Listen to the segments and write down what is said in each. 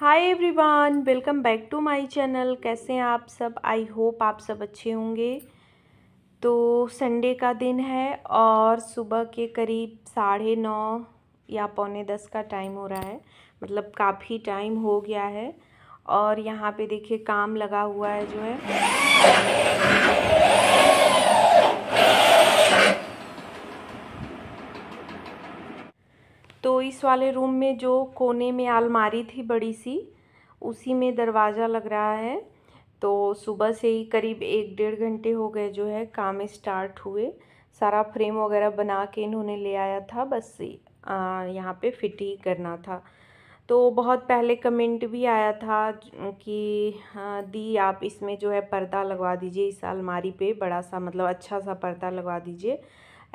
hi everyone welcome back to my channel कैसे हैं आप सब आई होप आप सब अच्छे होंगे तो संडे का दिन है और सुबह के करीब साढ़े नौ या पौने दस का टाइम हो रहा है मतलब काफ़ी टाइम हो गया है और यहाँ पे देखिए काम लगा हुआ है जो है तो इस वाले रूम में जो कोने में अलमारी थी बड़ी सी उसी में दरवाज़ा लग रहा है तो सुबह से ही करीब एक डेढ़ घंटे हो गए जो है काम स्टार्ट हुए सारा फ्रेम वगैरह बना के इन्होंने ले आया था बस यहाँ पे फिट ही करना था तो बहुत पहले कमेंट भी आया था कि हाँ दी आप इसमें जो है पर्दा लगवा दीजिए इस अलमारी पे बड़ा सा मतलब अच्छा सा पर्दा लगवा दीजिए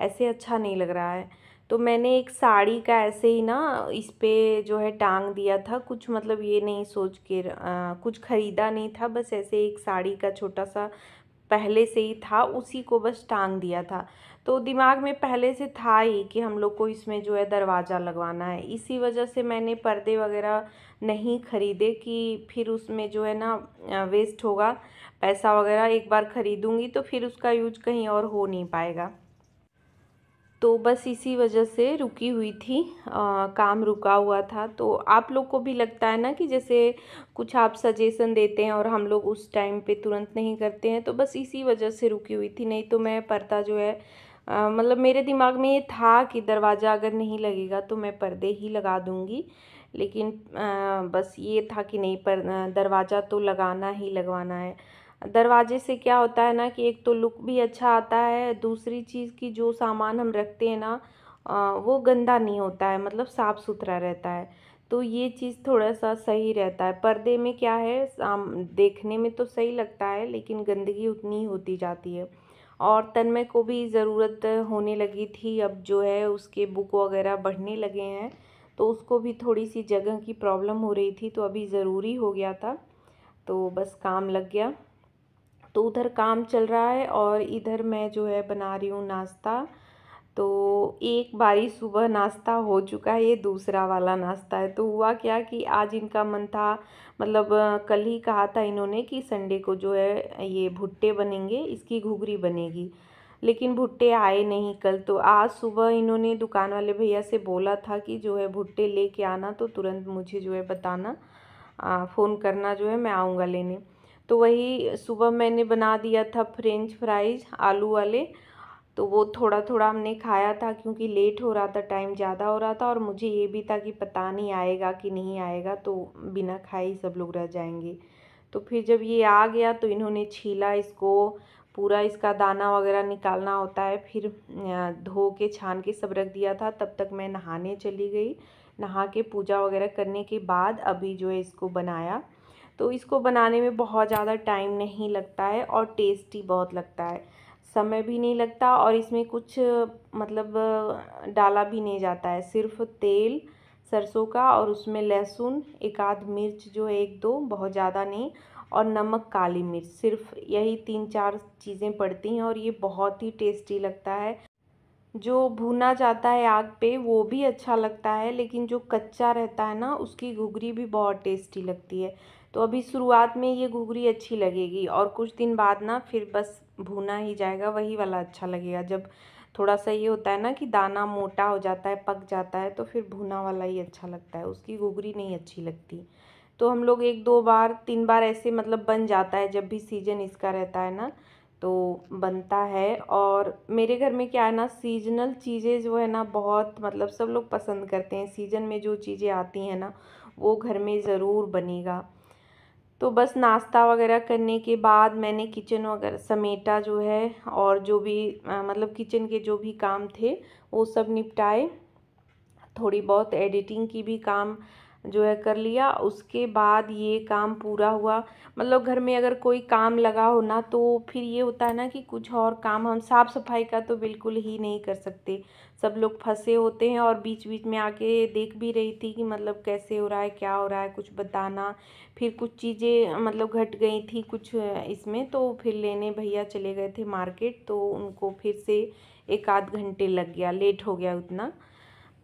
ऐसे अच्छा नहीं लग रहा है तो मैंने एक साड़ी का ऐसे ही ना इस पर जो है टांग दिया था कुछ मतलब ये नहीं सोच के आ, कुछ ख़रीदा नहीं था बस ऐसे एक साड़ी का छोटा सा पहले से ही था उसी को बस टांग दिया था तो दिमाग में पहले से था ही कि हम लोग को इसमें जो है दरवाज़ा लगवाना है इसी वजह से मैंने पर्दे वगैरह नहीं ख़रीदे कि फिर उसमें जो है ना वेस्ट होगा पैसा वगैरह एक बार ख़रीदूँगी तो फिर उसका यूज कहीं और हो नहीं पाएगा तो बस इसी वजह से रुकी हुई थी आ, काम रुका हुआ था तो आप लोग को भी लगता है ना कि जैसे कुछ आप सजेशन देते हैं और हम लोग उस टाइम पे तुरंत नहीं करते हैं तो बस इसी वजह से रुकी हुई थी नहीं तो मैं पर्दा जो है मतलब मेरे दिमाग में ये था कि दरवाज़ा अगर नहीं लगेगा तो मैं पर्दे ही लगा दूँगी लेकिन आ, बस ये था कि नहीं पर दरवाज़ा तो लगाना ही लगवाना है दरवाजे से क्या होता है ना कि एक तो लुक भी अच्छा आता है दूसरी चीज़ की जो सामान हम रखते हैं ना वो गंदा नहीं होता है मतलब साफ़ सुथरा रहता है तो ये चीज़ थोड़ा सा सही रहता है पर्दे में क्या है देखने में तो सही लगता है लेकिन गंदगी उतनी होती जाती है और तन्मय को भी ज़रूरत होने लगी थी अब जो है उसके बुक वगैरह बढ़ने लगे हैं तो उसको भी थोड़ी सी जगह की प्रॉब्लम हो रही थी तो अभी ज़रूरी हो गया था तो बस काम लग गया तो उधर काम चल रहा है और इधर मैं जो है बना रही हूँ नाश्ता तो एक बारी सुबह नाश्ता हो चुका है ये दूसरा वाला नाश्ता है तो हुआ क्या कि आज इनका मन था मतलब कल ही कहा था इन्होंने कि संडे को जो है ये भुट्टे बनेंगे इसकी घुघरी बनेगी लेकिन भुट्टे आए नहीं कल तो आज सुबह इन्होंने दुकान वाले भैया से बोला था कि जो है भुट्टे लेके आना तो तुरंत मुझे जो है बताना फ़ोन करना जो है मैं आऊँगा लेने तो वही सुबह मैंने बना दिया था फ्रेंच फ्राइज आलू वाले तो वो थोड़ा थोड़ा हमने खाया था क्योंकि लेट हो रहा था टाइम ज़्यादा हो रहा था और मुझे ये भी था कि पता नहीं आएगा कि नहीं आएगा तो बिना खाए ही सब लोग रह जाएंगे तो फिर जब ये आ गया तो इन्होंने छीला इसको पूरा इसका दाना वगैरह निकालना होता है फिर धो के छान के सब रख दिया था तब तक मैं नहाने चली गई नहा के पूजा वगैरह करने के बाद अभी जो है इसको बनाया तो इसको बनाने में बहुत ज़्यादा टाइम नहीं लगता है और टेस्टी बहुत लगता है समय भी नहीं लगता और इसमें कुछ मतलब डाला भी नहीं जाता है सिर्फ तेल सरसों का और उसमें लहसुन एक आध मिर्च जो है एक दो बहुत ज़्यादा नहीं और नमक काली मिर्च सिर्फ यही तीन चार चीज़ें पड़ती हैं और ये बहुत ही टेस्टी लगता है जो भुना जाता है आग पे वो भी अच्छा लगता है लेकिन जो कच्चा रहता है ना उसकी घुघरी भी बहुत टेस्टी लगती है तो अभी शुरुआत में ये घुघरी अच्छी लगेगी और कुछ दिन बाद ना फिर बस भुना ही जाएगा वही वाला अच्छा लगेगा जब थोड़ा सा ये होता है ना कि दाना मोटा हो जाता है पक जाता है तो फिर भुना वाला ही अच्छा लगता है उसकी घुघरी नहीं अच्छी लगती तो हम लोग एक दो बार तीन बार ऐसे मतलब बन जाता है जब भी सीजन इसका रहता है ना तो बनता है और मेरे घर में क्या है ना सीजनल चीज़ें जो है ना बहुत मतलब सब लोग पसंद करते हैं सीजन में जो चीज़ें आती हैं ना वो घर में ज़रूर बनेगा तो बस नाश्ता वगैरह करने के बाद मैंने किचन वगैरह समेटा जो है और जो भी मतलब किचन के जो भी काम थे वो सब निपटाए थोड़ी बहुत एडिटिंग की भी काम जो है कर लिया उसके बाद ये काम पूरा हुआ मतलब घर में अगर कोई काम लगा हो ना तो फिर ये होता है ना कि कुछ और काम हम साफ़ सफाई का तो बिल्कुल ही नहीं कर सकते सब लोग फंसे होते हैं और बीच बीच में आके देख भी रही थी कि मतलब कैसे हो रहा है क्या हो रहा है कुछ बताना फिर कुछ चीज़ें मतलब घट गई थी कुछ इसमें तो फिर लेने भैया चले गए थे मार्केट तो उनको फिर से एक आध घंटे लग गया लेट हो गया उतना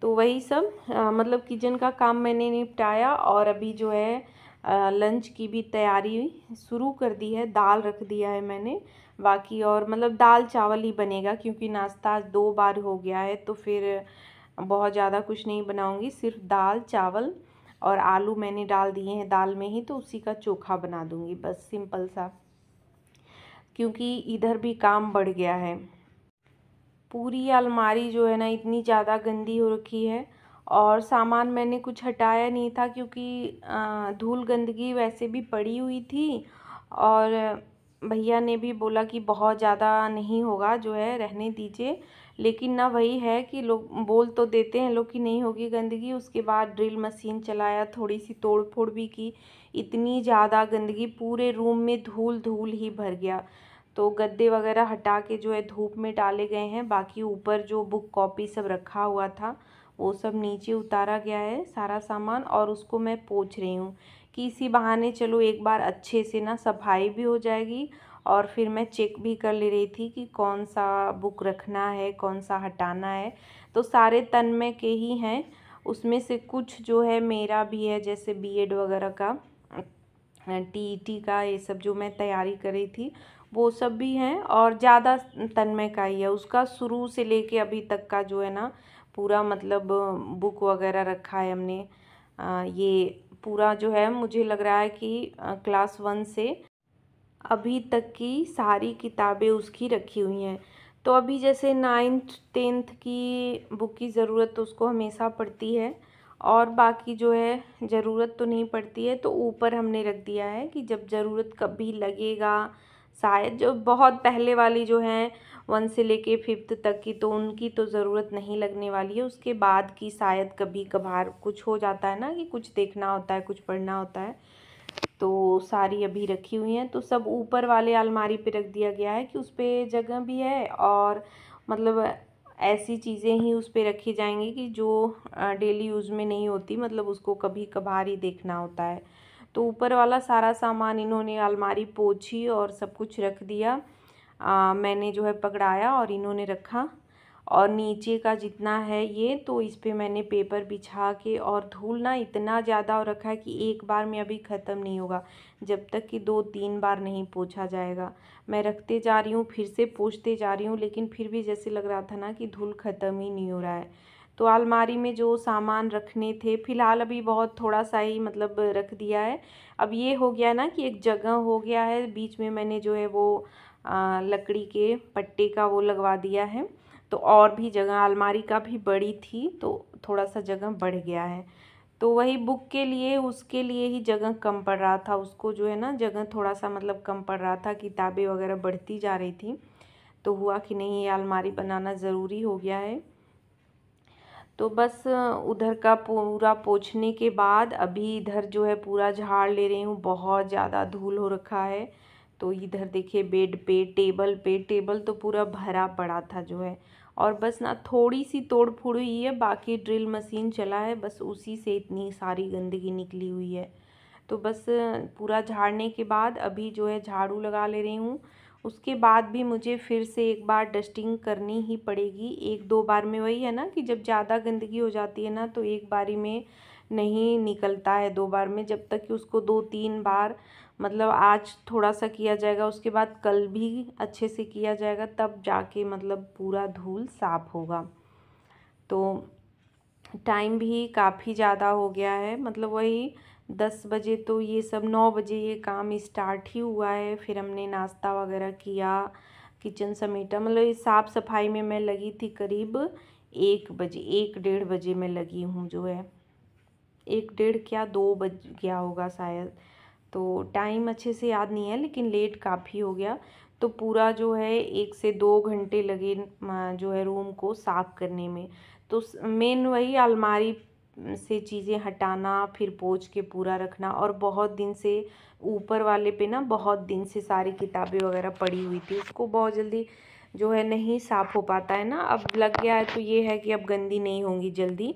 तो वही सब आ, मतलब किचन का काम मैंने निपटाया और अभी जो है आ, लंच की भी तैयारी शुरू कर दी है दाल रख दिया है मैंने बाकी और मतलब दाल चावल ही बनेगा क्योंकि नाश्ता दो बार हो गया है तो फिर बहुत ज़्यादा कुछ नहीं बनाऊँगी सिर्फ दाल चावल और आलू मैंने डाल दिए हैं दाल में ही तो उसी का चोखा बना दूँगी बस सिंपल सा क्योंकि इधर भी काम बढ़ गया है पूरी अलमारी जो है ना इतनी ज़्यादा गंदी हो रखी है और सामान मैंने कुछ हटाया नहीं था क्योंकि धूल गंदगी वैसे भी पड़ी हुई थी और भैया ने भी बोला कि बहुत ज़्यादा नहीं होगा जो है रहने दीजिए लेकिन ना वही है कि लोग बोल तो देते हैं लोग कि नहीं होगी गंदगी उसके बाद ड्रिल मशीन चलाया थोड़ी सी तोड़ फोड़ भी की इतनी ज़्यादा गंदगी पूरे रूम में धूल धूल ही भर गया तो गद्दे वगैरह हटा के जो है धूप में डाले गए हैं बाकी ऊपर जो बुक कॉपी सब रखा हुआ था वो सब नीचे उतारा गया है सारा सामान और उसको मैं पोछ रही हूँ कि इसी बहाने चलो एक बार अच्छे से ना सफाई भी हो जाएगी और फिर मैं चेक भी कर ले रही थी कि कौन सा बुक रखना है कौन सा हटाना है तो सारे तन में के ही हैं उसमें से कुछ जो है मेरा भी है जैसे बीएड वगैरह का टीईटी e का ये सब जो मैं तैयारी कर रही थी वो सब भी हैं और ज़्यादा तन्मय का ही है उसका शुरू से लेके अभी तक का जो है ना पूरा मतलब बुक वगैरह रखा है हमने ये पूरा जो है मुझे लग रहा है कि क्लास वन से अभी तक की सारी किताबें उसकी रखी हुई हैं तो अभी जैसे नाइन्थ टेंथ की बुक की ज़रूरत तो उसको हमेशा पड़ती है और बाकी जो है ज़रूरत तो नहीं पड़ती है तो ऊपर हमने रख दिया है कि जब ज़रूरत कभी लगेगा शायद जो बहुत पहले वाली जो हैं वन से लेके फिफ्थ तक की तो उनकी तो ज़रूरत नहीं लगने वाली है उसके बाद की शायद कभी कभार कुछ हो जाता है ना कि कुछ देखना होता है कुछ पढ़ना होता है तो सारी अभी रखी हुई हैं तो सब ऊपर वाले अलमारी पे रख दिया गया है कि उस पर जगह भी है और मतलब ऐसी चीज़ें ही उस पर रखी जाएंगी कि जो डेली यूज़ में नहीं होती मतलब उसको कभी कभार ही देखना होता है तो ऊपर वाला सारा सामान इन्होंने अलमारी पोछी और सब कुछ रख दिया आ, मैंने जो है पकड़ाया और इन्होंने रखा और नीचे का जितना है ये तो इस पर पे मैंने पेपर बिछा के और धूल ना इतना ज़्यादा और रखा है कि एक बार में अभी ख़त्म नहीं होगा जब तक कि दो तीन बार नहीं पोछा जाएगा मैं रखते जा रही हूँ फिर से पोछते जा रही हूँ लेकिन फिर भी जैसे लग रहा था ना कि धूल ख़त्म ही नहीं हो रहा है तो अलमारी में जो सामान रखने थे फ़िलहाल अभी बहुत थोड़ा सा ही मतलब रख दिया है अब ये हो गया ना कि एक जगह हो गया है बीच में मैंने जो है वो आ, लकड़ी के पट्टे का वो लगवा दिया है तो और भी जगह अलमारी का भी बड़ी थी तो थोड़ा सा जगह बढ़ गया है तो वही बुक के लिए उसके लिए ही जगह कम पड़ रहा था उसको जो है ना जगह थोड़ा सा मतलब कम पड़ रहा था किताबें वगैरह बढ़ती जा रही थी तो हुआ कि नहीं ये अलमारी बनाना ज़रूरी हो गया है तो बस उधर का पूरा पोछने के बाद अभी इधर जो है पूरा झाड़ ले रही हूँ बहुत ज़्यादा धूल हो रखा है तो इधर देखिए बेड पे टेबल पे टेबल तो पूरा भरा पड़ा था जो है और बस ना थोड़ी सी तोड़ फोड़ हुई है बाकी ड्रिल मशीन चला है बस उसी से इतनी सारी गंदगी निकली हुई है तो बस पूरा झाड़ने के बाद अभी जो है झाड़ू लगा ले रही हूँ उसके बाद भी मुझे फिर से एक बार डस्टिंग करनी ही पड़ेगी एक दो बार में वही है ना कि जब ज़्यादा गंदगी हो जाती है ना तो एक बारी में नहीं निकलता है दो बार में जब तक कि उसको दो तीन बार मतलब आज थोड़ा सा किया जाएगा उसके बाद कल भी अच्छे से किया जाएगा तब जाके मतलब पूरा धूल साफ़ होगा तो टाइम भी काफ़ी ज़्यादा हो गया है मतलब वही दस बजे तो ये सब नौ बजे ये काम स्टार्ट ही हुआ है फिर हमने नाश्ता वगैरह किया किचन समेटा मतलब ये साफ़ सफाई में मैं लगी थी करीब एक बजे एक डेढ़ बजे मैं लगी हूँ जो है एक डेढ़ क्या दो बज गया होगा शायद तो टाइम अच्छे से याद नहीं है लेकिन लेट काफ़ी हो गया तो पूरा जो है एक से दो घंटे लगे जो है रूम को साफ़ करने में तो मेन वही अलमारी से चीज़ें हटाना फिर पोच के पूरा रखना और बहुत दिन से ऊपर वाले पे ना बहुत दिन से सारी किताबें वगैरह पड़ी हुई थी उसको बहुत जल्दी जो है नहीं साफ़ हो पाता है ना अब लग गया है तो ये है कि अब गंदी नहीं होंगी जल्दी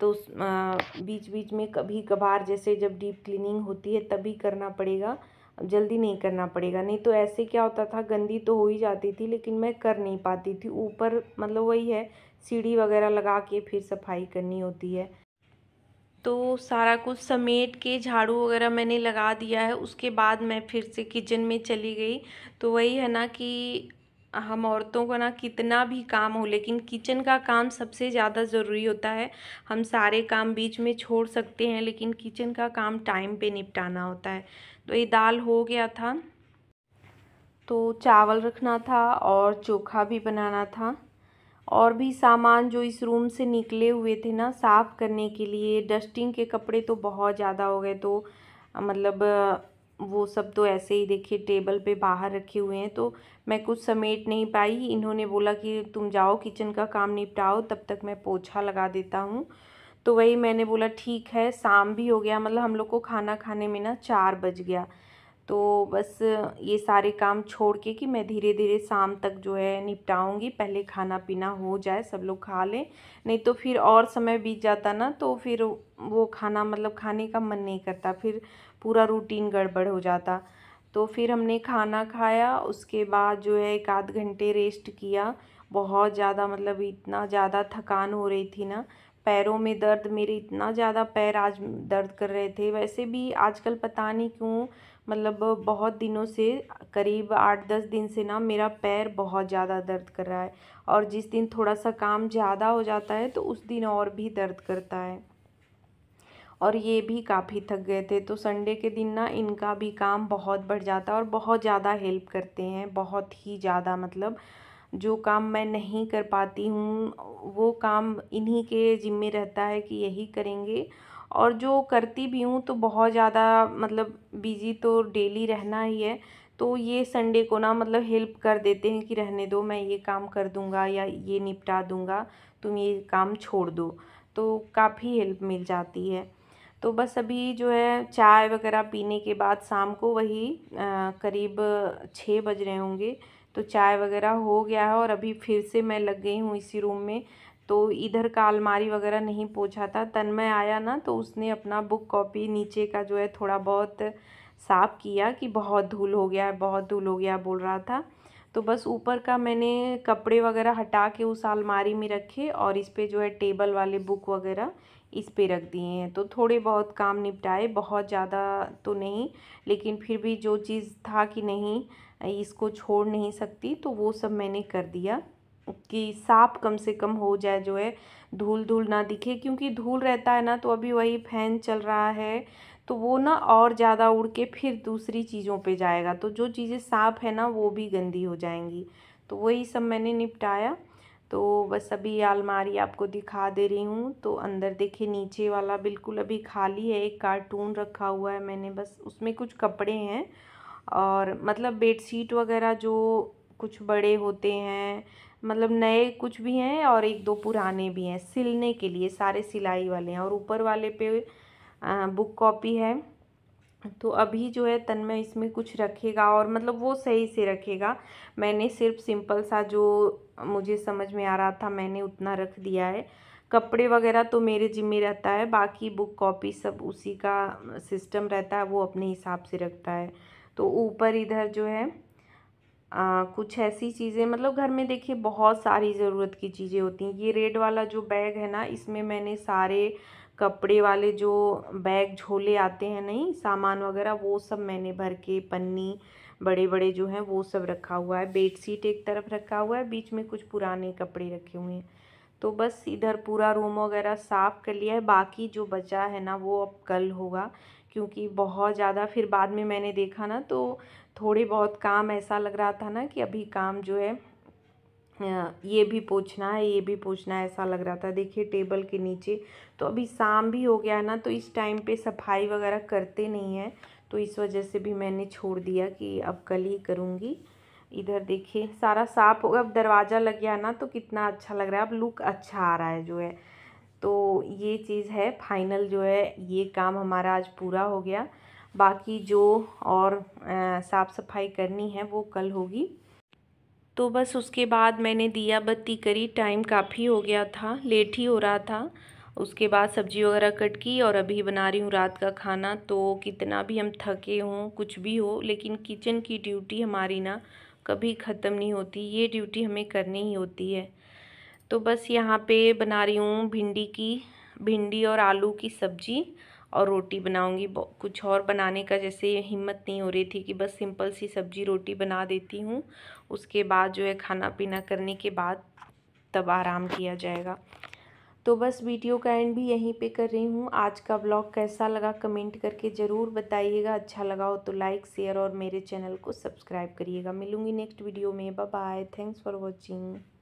तो उस बीच बीच में कभी कभार जैसे जब डीप क्लीनिंग होती है तभी करना पड़ेगा जल्दी नहीं करना पड़ेगा नहीं तो ऐसे क्या होता था गंदी तो हो ही जाती थी लेकिन मैं कर नहीं पाती थी ऊपर मतलब वही है सीढ़ी वगैरह लगा के फिर सफाई करनी होती है तो सारा कुछ समेट के झाड़ू वगैरह मैंने लगा दिया है उसके बाद मैं फिर से किचन में चली गई तो वही है ना कि हम औरतों का ना कितना भी काम हो लेकिन किचन का काम सबसे ज़्यादा ज़रूरी होता है हम सारे काम बीच में छोड़ सकते हैं लेकिन किचन का काम टाइम पे निपटाना होता है तो ये दाल हो गया था तो चावल रखना था और चोखा भी बनाना था और भी सामान जो इस रूम से निकले हुए थे ना साफ़ करने के लिए डस्टिंग के कपड़े तो बहुत ज़्यादा हो गए तो मतलब वो सब तो ऐसे ही देखिए टेबल पे बाहर रखे हुए हैं तो मैं कुछ समेट नहीं पाई इन्होंने बोला कि तुम जाओ किचन का काम निपटाओ तब तक मैं पोछा लगा देता हूँ तो वही मैंने बोला ठीक है शाम भी हो गया मतलब हम लोग को खाना खाने में ना चार बज गया तो बस ये सारे काम छोड़ के कि मैं धीरे धीरे शाम तक जो है निपटाऊँगी पहले खाना पीना हो जाए सब लोग खा लें नहीं तो फिर और समय बीत जाता ना तो फिर वो खाना मतलब खाने का मन नहीं करता फिर पूरा रूटीन गड़बड़ हो जाता तो फिर हमने खाना खाया उसके बाद जो है एक आध घंटे रेस्ट किया बहुत ज़्यादा मतलब इतना ज़्यादा थकान हो रही थी ना पैरों में दर्द मेरे इतना ज़्यादा पैर आज दर्द कर रहे थे वैसे भी आजकल पता नहीं क्यों मतलब बहुत दिनों से करीब आठ दस दिन से ना मेरा पैर बहुत ज़्यादा दर्द कर रहा है और जिस दिन थोड़ा सा काम ज़्यादा हो जाता है तो उस दिन और भी दर्द करता है और ये भी काफ़ी थक गए थे तो संडे के दिन ना इनका भी काम बहुत बढ़ जाता है और बहुत ज़्यादा हेल्प करते हैं बहुत ही ज़्यादा मतलब जो काम मैं नहीं कर पाती हूँ वो काम इन्हीं के ज़िम्मे रहता है कि यही करेंगे और जो करती भी हूँ तो बहुत ज़्यादा मतलब बिज़ी तो डेली रहना ही है तो ये संडे को ना मतलब हेल्प कर देते हैं कि रहने दो मैं ये काम कर दूँगा या ये निपटा दूँगा तुम ये काम छोड़ दो तो काफ़ी हेल्प मिल जाती है तो बस अभी जो है चाय वगैरह पीने के बाद शाम को वही आ, करीब छः बज रहे होंगे तो चाय वगैरह हो गया है और अभी फिर से मैं लग गई हूँ इसी रूम में तो इधर का अलमारी वगैरह नहीं पोछा था तन में आया ना तो उसने अपना बुक कॉपी नीचे का जो है थोड़ा बहुत साफ़ किया कि बहुत धूल हो गया बहुत धूल हो गया बोल रहा था तो बस ऊपर का मैंने कपड़े वगैरह हटा के उस अलमारी में रखे और इस पर जो है टेबल वाले बुक वगैरह इस पर रख दिए हैं तो थोड़े बहुत काम निपटाए बहुत ज़्यादा तो नहीं लेकिन फिर भी जो चीज़ था कि नहीं इसको छोड़ नहीं सकती तो वो सब मैंने कर दिया कि साफ कम से कम हो जाए जो है धूल धूल ना दिखे क्योंकि धूल रहता है ना तो अभी वही फैन चल रहा है तो वो ना और ज़्यादा उड़ के फिर दूसरी चीज़ों पे जाएगा तो जो चीज़ें साफ है ना वो भी गंदी हो जाएंगी तो वही सब मैंने निपटाया तो बस अभी अलमारी आपको दिखा दे रही हूँ तो अंदर देखिए नीचे वाला बिल्कुल अभी खाली है एक कार्टून रखा हुआ है मैंने बस उसमें कुछ कपड़े हैं और मतलब बेडशीट वगैरह जो कुछ बड़े होते हैं मतलब नए कुछ भी हैं और एक दो पुराने भी हैं सिलने के लिए सारे सिलाई वाले हैं और ऊपर वाले पे बुक कॉपी है तो अभी जो है तन में इसमें कुछ रखेगा और मतलब वो सही से रखेगा मैंने सिर्फ सिंपल सा जो मुझे समझ में आ रहा था मैंने उतना रख दिया है कपड़े वगैरह तो मेरे जिम्मे रहता है बाकी बुक कॉपी सब उसी का सिस्टम रहता है वो अपने हिसाब से रखता है तो ऊपर इधर जो है आ, कुछ ऐसी चीज़ें मतलब घर में देखिए बहुत सारी ज़रूरत की चीज़ें होती हैं ये रेड वाला जो बैग है ना इसमें मैंने सारे कपड़े वाले जो बैग झोले आते हैं नहीं सामान वगैरह वो सब मैंने भर के पन्नी बड़े बड़े जो हैं वो सब रखा हुआ है बेड शीट एक तरफ रखा हुआ है बीच में कुछ पुराने कपड़े रखे हुए हैं तो बस इधर पूरा रूम वगैरह साफ़ कर लिया है बाकी जो बचा है ना वो अब कल होगा क्योंकि बहुत ज़्यादा फिर बाद में मैंने देखा ना तो थोड़े बहुत काम ऐसा लग रहा था ना कि अभी काम जो है ये भी पूछना है ये भी पूछना है ऐसा लग रहा था देखिए टेबल के नीचे तो अभी शाम भी हो गया ना तो इस टाइम पे सफाई वगैरह करते नहीं हैं तो इस वजह से भी मैंने छोड़ दिया कि अब कल ही करूँगी इधर देखिए सारा साफ हो गया अब दरवाज़ा लग गया ना तो कितना अच्छा लग रहा है अब लुक अच्छा आ रहा है जो है तो ये चीज़ है फाइनल जो है ये काम हमारा आज पूरा हो गया बाकी जो और साफ़ सफाई करनी है वो कल होगी तो बस उसके बाद मैंने दिया बत्ती करी टाइम काफ़ी हो गया था लेट ही हो रहा था उसके बाद सब्ज़ी वगैरह कट की और अभी बना रही हूँ रात का खाना तो कितना भी हम थके हों कुछ भी हो लेकिन किचन की ड्यूटी हमारी ना कभी ख़त्म नहीं होती ये ड्यूटी हमें करनी ही होती है तो बस यहाँ पे बना रही हूँ भिंडी की भिंडी और आलू की सब्जी और रोटी बनाऊँगी कुछ और बनाने का जैसे हिम्मत नहीं हो रही थी कि बस सिंपल सी सब्जी रोटी बना देती हूँ उसके बाद जो है खाना पीना करने के बाद तब आराम किया जाएगा तो बस वीडियो का एंड भी यहीं पे कर रही हूँ आज का ब्लॉग कैसा लगा कमेंट करके ज़रूर बताइएगा अच्छा लगा हो तो लाइक शेयर और मेरे चैनल को सब्सक्राइब करिएगा मिलूँगी नेक्स्ट वीडियो में bye bye thanks for watching